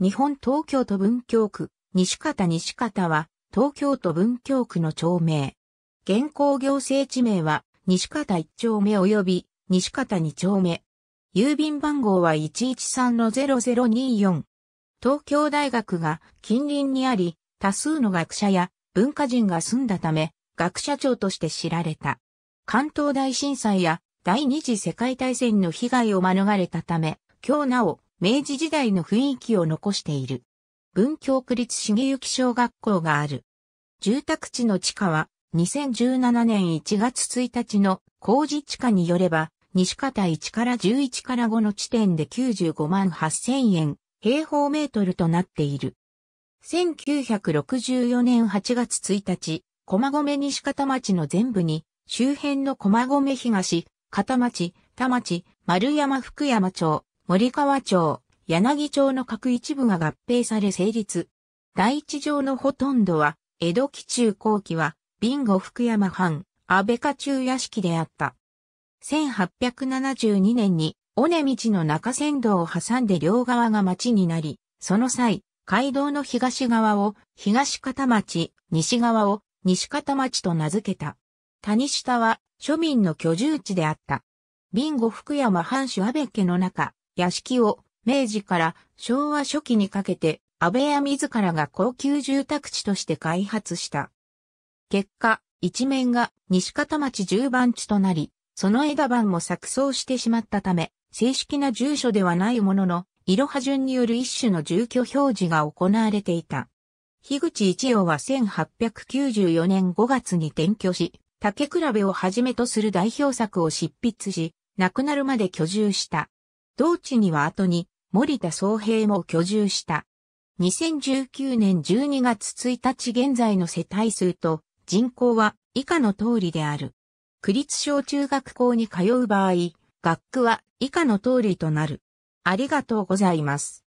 日本東京都文京区、西方西方は、東京都文京区の町名。現行行政地名は、西方1丁目及び、西方2丁目。郵便番号は113-0024。東京大学が近隣にあり、多数の学者や文化人が住んだため、学者長として知られた。関東大震災や第二次世界大戦の被害を免れたため、今日なお明治時代の雰囲気を残している。文京区立重幸小学校がある。住宅地の地下は、2017年1月1日の工事地下によれば、西方1から11から5の地点で95万8000円、平方メートルとなっている。1964年8月1日、駒込西方町の全部に、周辺の駒込東、片町、田町、丸山福山町、森川町、柳町の各一部が合併され成立。第一条のほとんどは、江戸期中後期は、ビンゴ福山藩、安倍家中屋敷であった。1872年に、尾根道の中仙道を挟んで両側が町になり、その際、街道の東側を東片町、西側を西片町と名付けた。谷下は庶民の居住地であった。ビンゴ福山藩主安倍家の中、屋敷を明治から昭和初期にかけて安倍屋自らが高級住宅地として開発した。結果、一面が西片町十番地となり、その枝番も錯綜してしまったため、正式な住所ではないものの、いろは順による一種の住居表示が行われていた。樋口一葉は1894年5月に転居し、竹比べをはじめとする代表作を執筆し、亡くなるまで居住した。同地には後に森田総平も居住した。2019年12月1日現在の世帯数と人口は以下の通りである。区立小中学校に通う場合、学区は以下の通りとなる。ありがとうございます。